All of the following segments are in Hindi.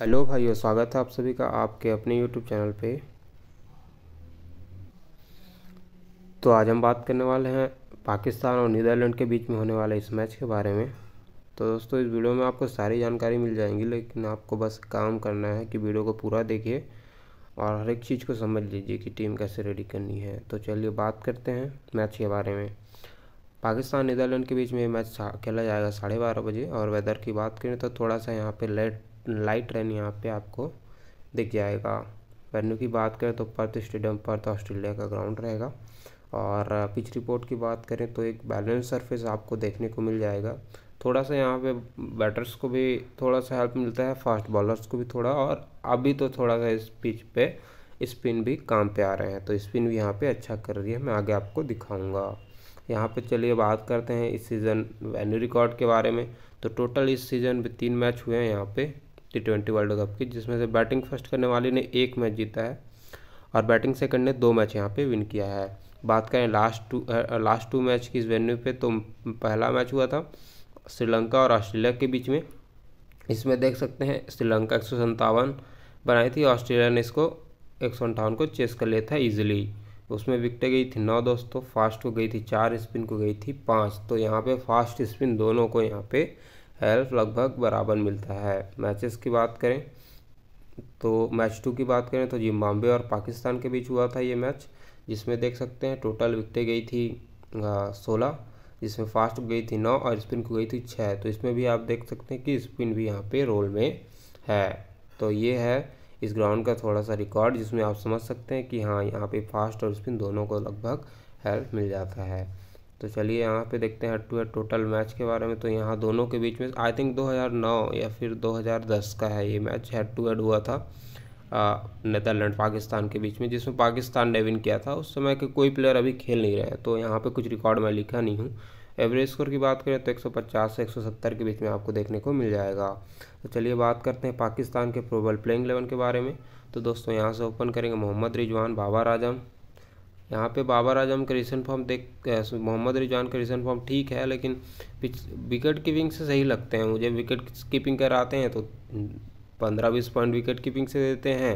हेलो भाइयों स्वागत है आप सभी का आपके अपने यूट्यूब चैनल पे तो आज हम बात करने वाले हैं पाकिस्तान और नीदरलैंड के बीच में होने वाले इस मैच के बारे में तो दोस्तों इस वीडियो में आपको सारी जानकारी मिल जाएंगी लेकिन आपको बस काम करना है कि वीडियो को पूरा देखिए और हर एक चीज़ को समझ लीजिए कि टीम कैसे रेडी करनी है तो चलिए बात करते हैं मैच के बारे में पाकिस्तान नीदरलैंड के बीच में मैच खेला जाएगा साढ़े बारह बजे और वेदर की बात करें तो थोड़ा सा यहाँ पे लेट लाइट रन यहाँ पे आपको दिख जाएगा वेन्यू की बात करें तो पर्थ स्टेडियम पर्थ ऑस्ट्रेलिया का ग्राउंड रहेगा और पिच रिपोर्ट की बात करें तो एक बैलेंस सरफेस आपको देखने को मिल जाएगा थोड़ा सा यहाँ पे बैटर्स को भी थोड़ा सा हेल्प मिलता है फास्ट बॉलर्स को भी थोड़ा और अभी तो थोड़ा सा इस पिच पे स्पिन भी काम पे आ रहे हैं तो स्पिन भी यहाँ पे अच्छा कर रही है मैं आगे आपको दिखाऊंगा यहाँ पे चलिए बात करते हैं इस सीज़न वेन्यू रिकॉर्ड के बारे में तो टोटल इस सीज़न में तीन मैच हुए हैं यहाँ पर टी ट्वेंटी वर्ल्ड कप की जिसमें से बैटिंग फर्स्ट करने वाले ने एक मैच जीता है और बैटिंग सेकंड ने दो मैच यहाँ पे विन किया है बात करें last two last two match की इस वेन्यू पे तो पहला मैच हुआ था श्रीलंका और ऑस्ट्रेलिया के बीच में इसमें देख सकते हैं श्रीलंका एक बनाई थी ऑस्ट्रेलिया ने इसको एक को चेस कर लिया था ईजिली उसमें विकटें गई थी नौ दोस्तों फास्ट को गई थी चार स्पिन को गई थी पाँच तो यहाँ पे फास्ट स्पिन दोनों को यहाँ पे हेल्प लगभग बराबर मिलता है मैचेस की बात करें तो मैच टू की बात करें तो जिम्बाब्वे और पाकिस्तान के बीच हुआ था ये मैच जिसमें देख सकते हैं टोटल विकटें गई थी सोलह जिसमें फास्ट गई थी नौ और स्पिन को गई थी छः तो इसमें भी आप देख सकते हैं कि स्पिन भी यहाँ पे रोल में है तो ये है इस ग्राउंड का थोड़ा सा रिकॉर्ड जिसमें आप समझ सकते हैं कि हाँ यहाँ पे फास्ट और स्पिन दोनों को लगभग हेल्प मिल जाता है तो चलिए यहाँ पे देखते हैं head to head total match के बारे में तो यहाँ दोनों के बीच में आई थिंक 2009 या फिर 2010 का है ये मैच हेड टू हेड हुआ था नेदरलैंड पाकिस्तान के बीच में जिसमें पाकिस्तान ने विन किया था उस समय के कोई प्लेयर अभी खेल नहीं रहे तो यहाँ पे कुछ रिकॉर्ड मैं लिखा नहीं हूँ एवरेज स्कोर की बात करें तो 150 से 170 के बीच में आपको देखने को मिल जाएगा तो चलिए बात करते हैं पाकिस्तान के प्रोबल प्लेइंग एलेवन के बारे में तो दोस्तों यहाँ से ओपन करेंगे मोहम्मद रिजवान बाबर आजम यहाँ पे बाबर आजम का रिसेंट फॉर्म देख मोहम्मद रिजवान का रिसेंट फॉर्म ठीक है लेकिन विकेट कीपिंग से सही लगते हैं मुझे विकेट कीपिंग कराते हैं तो पंद्रह बीस पॉइंट विकेट कीपिंग से देते हैं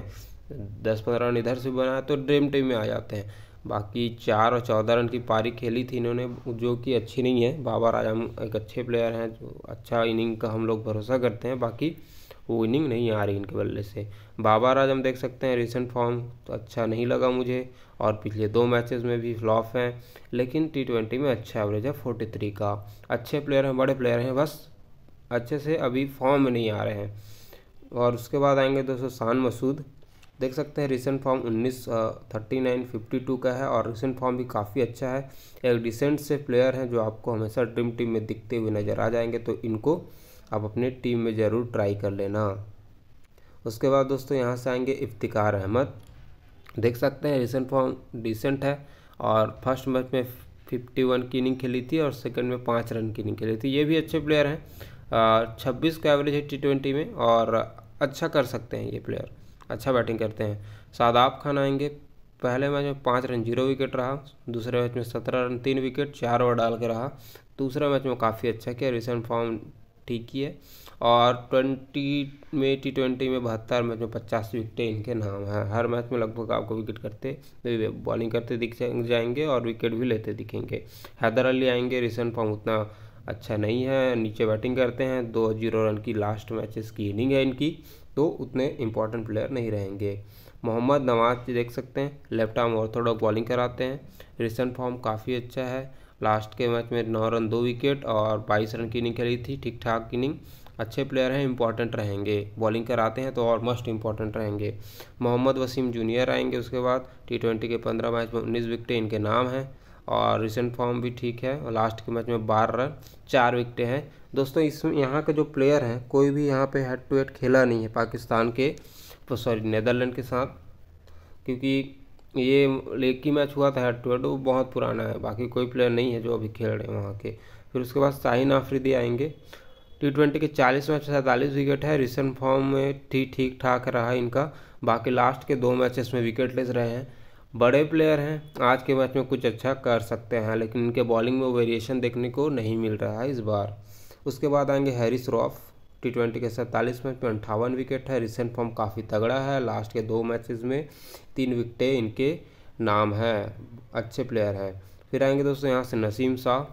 दस पंद्रह रन इधर से बनाए तो ड्रीम टीम में आ जाते हैं बाकी चार और चौदह रन की पारी खेली थी इन्होंने जो कि अच्छी नहीं है बाबर आजम एक अच्छे प्लेयर हैं जो अच्छा इनिंग का हम लोग भरोसा करते हैं बाकी वो इनिंग नहीं आ रही इनके बल्ले से बाबर आजम देख सकते हैं रिसेंट फॉर्म तो अच्छा नहीं लगा मुझे और पिछले दो मैचेस में भी फ्लॉप हैं लेकिन टी ट्वेंटी में अच्छा एवरेज है फोर्टी थ्री का अच्छे प्लेयर हैं बड़े प्लेयर हैं बस अच्छे से अभी फॉर्म में नहीं आ रहे हैं और उसके बाद आएंगे दोस्तों शान मसूद देख सकते हैं रिसेंट फॉर्म उन्नीस थर्टी नाइन फिफ्टी टू का है और रिसेंट फॉर्म भी काफ़ी अच्छा है एक डिसेंट से प्लेयर हैं जो आपको हमेशा ड्रीम टीम में दिखते हुए नज़र आ जाएंगे तो इनको आप अपनी टीम में ज़रूर ट्राई कर लेना उसके बाद दोस्तों यहाँ से आएंगे इफ्तिकार अहमद देख सकते हैं रिसेंट फॉर्म डिसेंट है और फर्स्ट मैच में फिफ्टी वन की इनिंग खेली थी और सेकंड में पाँच रन की इनिंग खेली थी ये भी अच्छे प्लेयर हैं छब्बीस का एवरेज है टी ट्वेंटी में और अच्छा कर सकते हैं ये प्लेयर अच्छा बैटिंग करते हैं शादाब खान आएंगे पहले मैच में पाँच रन जीरो विकेट रहा दूसरे मैच में सत्रह रन तीन विकेट चार ओवर डाल के रहा दूसरा मैच में काफ़ी अच्छा किया रिसेंट फॉर्म ठीक ही है और ट्वेंटी में टी ट्वेंटी में बहत्तर मैच में पचास विकेटें इनके नाम हैं हर मैच में लगभग आपको विकेट करते बॉलिंग करते दिख जाएंगे और विकेट भी लेते दिखेंगे हैदर अली आएंगे रिसेंट फॉर्म उतना अच्छा नहीं है नीचे बैटिंग करते हैं दो जीरो रन की लास्ट मैचेस की इनिंग है इनकी तो उतने इंपॉर्टेंट प्लेयर नहीं रहेंगे मोहम्मद नवाज देख सकते हैं लेफ्ट आर्म ऑर्थोडॉक्स बॉलिंग कराते हैं रिसेंट फॉर्म काफ़ी अच्छा है लास्ट के मैच में नौ रन दो विकेट और बाईस रन की इनिंग खेली थी ठीक ठाक इनिंग अच्छे प्लेयर हैं इंपॉर्टेंट रहेंगे बॉलिंग कराते हैं तो और मोस्ट इंपॉर्टेंट रहेंगे मोहम्मद वसीम जूनियर आएंगे उसके बाद टी ट्वेंटी के पंद्रह मैच में उन्नीस विकटें इनके नाम हैं और रिसेंट फॉर्म भी ठीक है और लास्ट के मैच में बारह रन चार विकटें हैं दोस्तों इसमें यहाँ के जो प्लेयर हैं कोई भी यहाँ पे हेड टू हेड खेला नहीं है पाकिस्तान के सॉरी तो नेदरलैंड के साथ क्योंकि ये ही मैच हुआ था हेड टू हेड वो बहुत पुराना है बाकी कोई प्लेयर नहीं है जो अभी खेल रहे हैं वहाँ के फिर उसके बाद शाहिन आफरीदी आएंगे टी ट्वेंटी के चालीस मैच सैंतालीस विकेट है रिसेंट फॉर्म में ठीक ठीक ठाक रहा इनका बाकी लास्ट के दो मैचेस में विकेट लेस रहे हैं बड़े प्लेयर हैं आज के मैच में कुछ अच्छा कर सकते हैं लेकिन इनके बॉलिंग में वेरिएशन देखने को नहीं मिल रहा है इस बार उसके बाद आएंगे हैरिस रॉफ टी ट्वेंटी के सैंतालीस मैच में अंठावन विकेट है रिसेंट फॉर्म काफ़ी तगड़ा है लास्ट के दो मैचेस में तीन विकेटें इनके नाम हैं अच्छे प्लेयर हैं फिर आएंगे दोस्तों यहाँ से नसीम शाह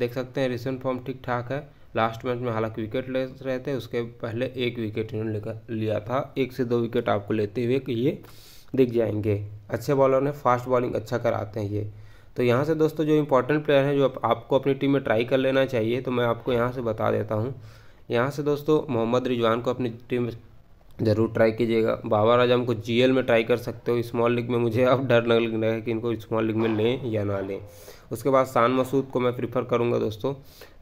देख सकते हैं रिसेंट फॉर्म ठीक ठाक है लास्ट मैच में हालांकि विकेट ले रहे थे उसके पहले एक विकेट इन्होंने लेकर लिया था एक से दो विकेट आपको लेते हुए कि ये दिख जाएंगे अच्छे बॉलर ने फास्ट बॉलिंग अच्छा कराते हैं ये तो यहाँ से दोस्तों जो इंपॉर्टेंट प्लेयर हैं जो आपको अपनी टीम में ट्राई कर लेना चाहिए तो मैं आपको यहाँ से बता देता हूँ यहाँ से दोस्तों मोहम्मद रिजवान को अपनी टीम ज़रूर ट्राई कीजिएगा बाबर आजम को जी में ट्राई कर सकते हो स्मॉल लीग में मुझे अब डर लग रहा है कि इनको स्मॉल लीग में लें या ना लें उसके बाद शान मसूद को मैं प्रीफर करूँगा दोस्तों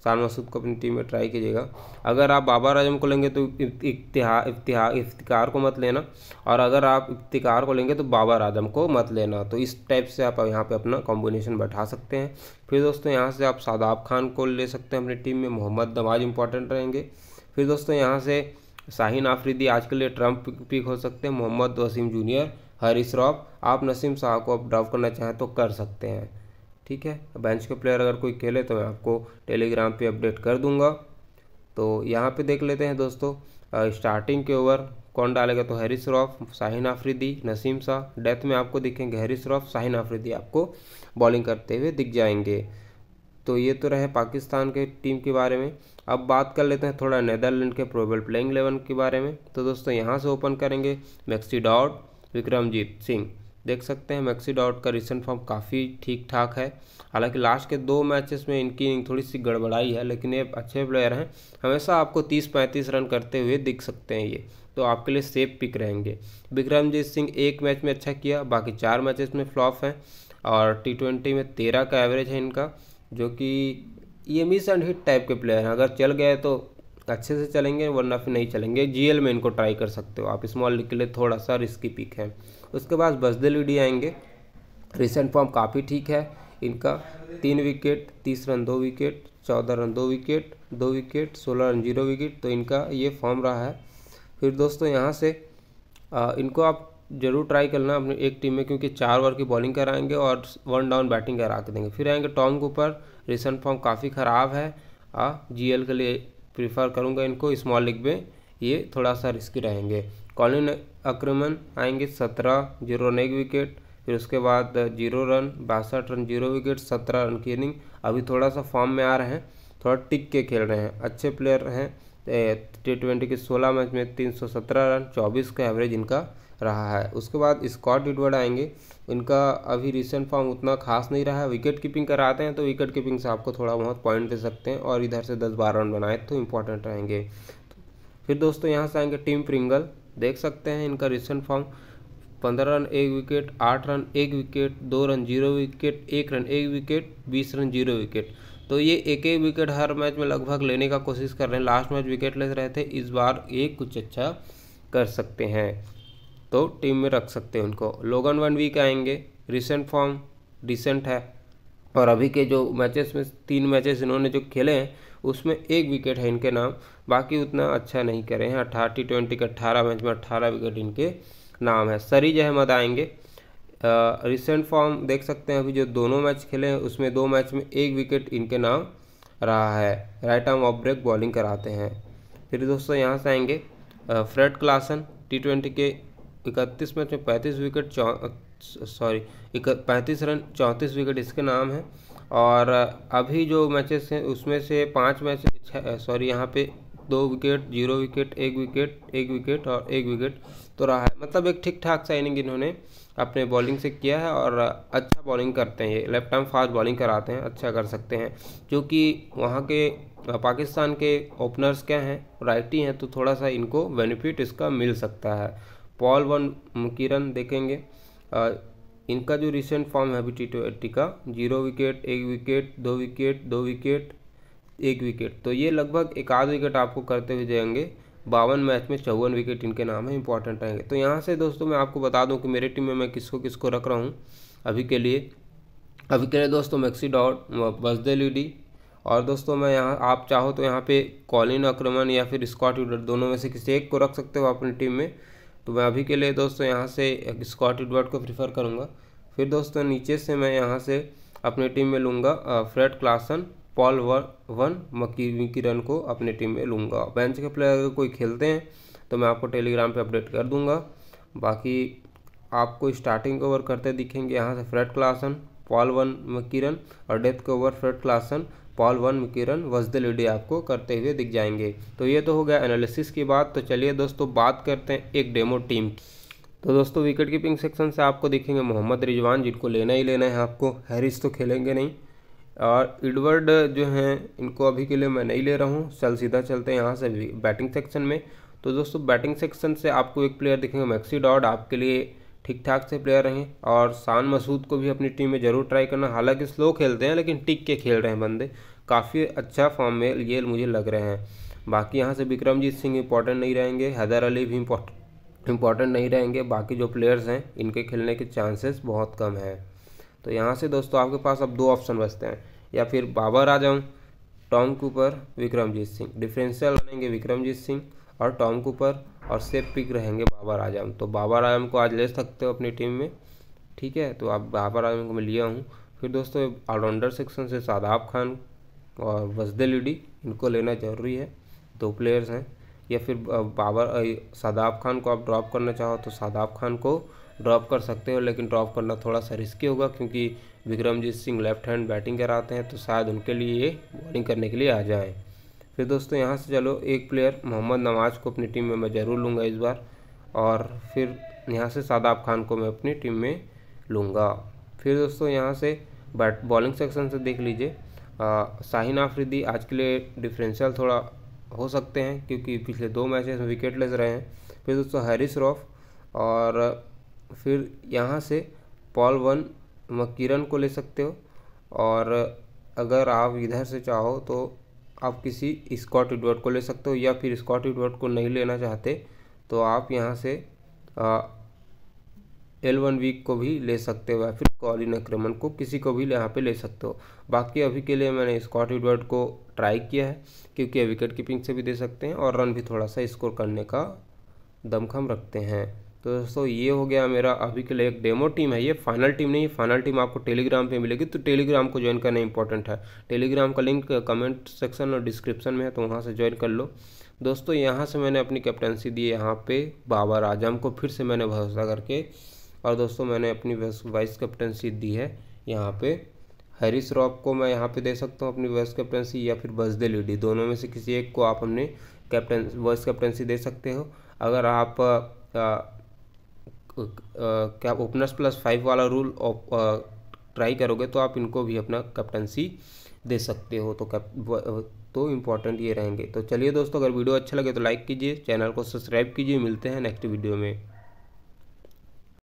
शान मसूद को अपनी टीम में ट्राई कीजिएगा अगर आप बाबर आजम को लेंगे तो इफ्तिहा इफ्तिहा इफ्तिकार को मत लेना और अगर आप इफ्तिकार को लेंगे तो बाबर आजम को मत लेना तो इस टाइप से आप यहाँ पे अपना कॉम्बिनेशन बैठा सकते हैं फिर दोस्तों यहाँ से आप शादाब खान को ले सकते हैं अपनी टीम में मोहम्मद नवाज इंपॉर्टेंट रहेंगे फिर दोस्तों यहाँ से शाहीन आफरीदी आज के लिए ट्रम्प पिक हो सकते हैं मोहम्मद वसीम जूनियर हरीश रॉफ आप नसीम शाह को आप ड्रॉप करना चाहें तो कर सकते हैं ठीक है बेंच के प्लेयर अगर कोई खेले तो मैं आपको टेलीग्राम पे अपडेट कर दूंगा तो यहाँ पे देख लेते हैं दोस्तों स्टार्टिंग के ओवर कौन डालेगा तो हैरी श्रॉफ़ शाहिन आफरीदी नसीम शाह डेथ में आपको दिखेंगे हैरी श्रॉफ़ शाहिन आफरीदी आपको बॉलिंग करते हुए दिख जाएंगे तो ये तो रहे पाकिस्तान के टीम के बारे में अब बात कर लेते हैं थोड़ा नेदरलैंड के प्रोबेबल प्लेइंग इलेवन के बारे में तो दोस्तों यहाँ से ओपन करेंगे मैक्सी डॉट विक्रमजीत सिंह देख सकते हैं मैक्सी डॉट का रिसेंट फॉर्म काफ़ी ठीक ठाक है हालांकि लास्ट के दो मैचेस में इनकी थोड़ी सी गड़बड़ाई है लेकिन ये अच्छे प्लेयर हैं हमेशा आपको तीस पैंतीस रन करते हुए दिख सकते हैं ये तो आपके लिए सेफ पिक रहेंगे विक्रमजीत सिंह एक मैच में अच्छा किया बाकी चार मैचेस में फ्लॉप हैं और टी ट्वेंटी में तेरह का एवरेज है इनका जो कि ये मिस एंड हिट टाइप के प्लेयर हैं अगर चल गए तो तो अच्छे से चलेंगे वरना फिर नहीं चलेंगे जीएल में इनको ट्राई कर सकते हो आप स्मॉल के लिए थोड़ा सा रिस्की पिक है उसके बाद बसदेल वीडी आएंगे रिसेंट फॉर्म काफ़ी ठीक है इनका तीन विकेट तीस रन दो विकेट चौदह रन दो विकेट दो विकेट सोलह रन जीरो विकेट तो इनका ये फॉर्म रहा है फिर दोस्तों यहाँ से आ, इनको आप जरूर ट्राई करना अपने एक टीम में क्योंकि चार ओवर की बॉलिंग कराएंगे और वन डाउन बैटिंग करा के देंगे फिर आएंगे टॉम के ऊपर रिसेंट फॉर्म काफ़ी ख़राब है जी एल के लिए प्रीफर करूँगा इनको स्मॉल लीग में ये थोड़ा सा रिस्की रहेंगे कॉलिन आक्रमण आएंगे सत्रह जीरो नेग विकेट फिर उसके बाद जीरो रन बासठ रन जीरो विकेट सत्रह रन की इनिंग अभी थोड़ा सा फॉर्म में आ रहे हैं थोड़ा टिक के खेल रहे हैं अच्छे प्लेयर हैं टी ट्वेंटी के सोलह मैच में तीन सौ सत्रह रन चौबीस का एवरेज इनका रहा है उसके बाद स्कॉट इडवर्ड आएंगे इनका अभी रिसेंट फॉर्म उतना खास नहीं रहा है विकेट कीपिंग कराते हैं तो विकेट कीपिंग से आपको थोड़ा बहुत पॉइंट दे सकते हैं और इधर से दस बारह रन बनाए तो इंपॉर्टेंट रहेंगे फिर दोस्तों यहाँ से आएंगे टीम प्रिंगल देख सकते हैं इनका रिसेंट फॉर्म पंद्रह रन एक विकेट आठ रन एक विकेट दो रन जीरो विकेट एक रन एक विकेट बीस रन जीरो विकेट तो ये एक एक विकेट हर मैच में लगभग लेने का कोशिश कर रहे हैं लास्ट मैच विकेटलेस रहे थे इस बार ये कुछ अच्छा कर सकते हैं तो टीम में रख सकते हैं उनको लोगन वन वीक आएंगे रिसेंट फॉर्म रिसेंट है और अभी के जो मैचेस में तीन मैचेस इन्होंने जो खेले हैं उसमें एक विकेट है इनके नाम बाकी उतना अच्छा नहीं करे हैं अट्ठारह टी ट्वेंटी के अट्ठारह मैच में अट्ठारह विकेट इनके नाम है सरीज अहमद आएंगे रिसेंट फॉर्म देख सकते हैं अभी जो दोनों मैच खेले हैं उसमें दो मैच में एक विकेट इनके नाम रहा है right arm off break bowling कराते हैं फिर दोस्तों यहाँ से आएंगे फ्रेड क्लासन टी ट्वेंटी के इकतीस मैच में पैंतीस विकेट सॉरी पैंतीस रन चौंतीस विकेट इसके नाम है और अभी जो मैचेस हैं उसमें से पाँच मैच सॉरी यहाँ पे दो विकेट जीरो विकेट एक विकेट एक विकेट और एक विकेट तो रहा है मतलब एक ठीक ठाक सा इनिंग इन्होंने अपने बॉलिंग से किया है और अच्छा बॉलिंग करते हैं ये लेफ्ट आर्म फास्ट बॉलिंग कराते हैं अच्छा कर सकते हैं जो कि वहाँ के पाकिस्तान के ओपनर्स क्या हैं राइटी हैं तो थोड़ा सा इनको बेनिफिट इसका मिल सकता है पॉल वन किरण देखेंगे इनका जो रिसेंट फॉर्म है अभी टी ट्वेंटी का जीरो विकेट एक विकेट दो विकेट दो विकेट एक विकेट तो ये लगभग एक आध विकेट आपको करते हुए जाएंगे बावन मैच में चौवन विकेट इनके नाम है इंपॉर्टेंट रहेंगे तो यहाँ से दोस्तों मैं आपको बता दूँ कि मेरी टीम में मैं किसको किसको रख रहा हूँ अभी के लिए अभी के लिए दोस्तों मैक्सी डॉट बसदे लीडी और दोस्तों मैं यहाँ आप चाहो तो यहाँ पे कॉलिन आक्रमण या फिर स्कॉट यूडर दोनों में से किसी एक को रख सकते हो अपनी टीम में तो मैं अभी के लिए दोस्तों यहाँ से स्कॉट एडवर्ड को प्रीफर करूँगा फिर दोस्तों नीचे से मैं यहाँ से अपनी टीम में लूँगा फ्रेड क्लासन पॉल वन विकिरण को अपने टीम में लूँगा बेंच के प्लेयर अगर कोई खेलते हैं तो मैं आपको टेलीग्राम पे अपडेट कर दूंगा बाकी आपको स्टार्टिंग ओवर करते दिखेंगे यहाँ से Fred Klaassen Paul van Meekeren और डेथ के over Fred Klaassen Paul van Meekeren वजदल लीडी आपको करते हुए दिख जाएंगे तो ये तो हो गया एनालिसिस की बात तो चलिए दोस्तों बात करते हैं एक डेमो टीम की तो दोस्तों विकेट कीपिंग सेक्शन से आपको दिखेंगे मोहम्मद रिजवान जिनको लेना ही लेना है आपको हैरिस तो खेलेंगे नहीं और इडवर्ड जो हैं इनको अभी के लिए मैं नहीं ले रहा हूँ चल सीधा चलते हैं यहाँ से बैटिंग सेक्शन में तो दोस्तों बैटिंग सेक्शन से आपको एक प्लेयर दिखेंगे मैक्सी डॉड आपके लिए ठीक ठाक से प्लेयर रहें और शान मसूद को भी अपनी टीम में ज़रूर ट्राई करना हालांकि स्लो खेलते हैं लेकिन टिक के खेल रहे हैं बंदे काफ़ी अच्छा फॉर्म में ये मुझे लग रहे हैं बाकी यहाँ से विक्रमजीत सिंह इंपॉर्टेंट नहीं रहेंगे हैदर अली भी इंपॉर्टेंट नहीं रहेंगे बाकी जो प्लेयर्स हैं इनके खेलने के चांसेस बहुत कम हैं तो यहाँ से दोस्तों आपके पास अब दो ऑप्शन बचते हैं या फिर Babar Azam Tom Cooper Vikramjit Singh differential रहेंगे विक्रमजीत सिंह और टॉम कूपर और सेफ पिक रहेंगे बाबर आजम तो बाबर आजम को आज ले सकते हो अपनी टीम में ठीक है तो आप बाबर आजम को मैं लिया हूँ फिर दोस्तों ऑलराउंडर सेक्शन से शादाब खान और वजदे लिडी इनको लेना ज़रूरी है दो प्लेयर्स हैं या फिर बाबर शादाब खान को आप ड्रॉप करना चाहो तो शादाब खान को ड्रॉप कर सकते हो लेकिन ड्रॉप करना थोड़ा सा रिस्की होगा क्योंकि Vikramjit Singh left hand batting कराते हैं तो शायद उनके लिए ये बॉलिंग करने के लिए आ जाएँ फिर दोस्तों यहाँ से चलो एक प्लेयर मोहम्मद नवाज को अपनी टीम में मैं ज़रूर लूँगा इस बार और फिर यहाँ से शादाब खान को मैं अपनी टीम में लूँगा फिर दोस्तों यहाँ से बैट बॉलिंग सेक्शन से देख लीजिए शाहिन आफरीदी आज के लिए डिफरेंशियल थोड़ा हो सकते हैं क्योंकि पिछले दो मैचेस में विकेट लेस रहे हैं फिर दोस्तों हैरिस रॉफ और फिर यहाँ से पॉल वन मकीरन को ले सकते हो और अगर आप इधर से चाहो तो आप किसी स्कॉट एडवर्ड को ले सकते हो या फिर स्कॉट एडवर्ड को नहीं लेना चाहते तो आप यहाँ से एल वन वीक को भी ले सकते हो या फिर कॉलिन अक्रमन को किसी को भी यहाँ पे ले सकते हो बाकी अभी के लिए मैंने स्कॉट एडवर्ड को ट्राई किया है क्योंकि विकेट कीपिंग से भी दे सकते हैं और रन भी थोड़ा सा स्कोर करने का दमखम रखते हैं तो दोस्तों ये हो गया मेरा अभी के लिए एक डेमो टीम है ये फाइनल टीम नहीं फाइनल टीम आपको टेलीग्राम पे मिलेगी तो टेलीग्राम को ज्वाइन करना इंपॉर्टेंट है टेलीग्राम का लिंक कमेंट सेक्शन और डिस्क्रिप्शन में है तो वहाँ से ज्वाइन कर लो दोस्तों यहाँ से मैंने अपनी कैप्टनसी दी यहाँ पे बाबर आजम को फिर से मैंने भरोसा करके और दोस्तों मैंने अपनी वाइस कैप्टनसी दी है यहाँ पर हैरिस रॉक को मैं यहाँ पर दे सकता हूँ अपनी वाइस कैप्टनसी या फिर बजदे लेडी दोनों में से किसी एक को आप अपने कैप्टन वाइस कैप्टनसी दे सकते हो अगर आप क्या ओपनर्स प्लस फाइव वाला रूल ट्राई करोगे तो आप इनको भी अपना कैप्टनसी दे सकते हो तो कैप तो इम्पॉर्टेंट ये रहेंगे तो चलिए दोस्तों अगर वीडियो अच्छा लगे तो लाइक कीजिए चैनल को सब्सक्राइब कीजिए मिलते हैं नेक्स्ट वीडियो में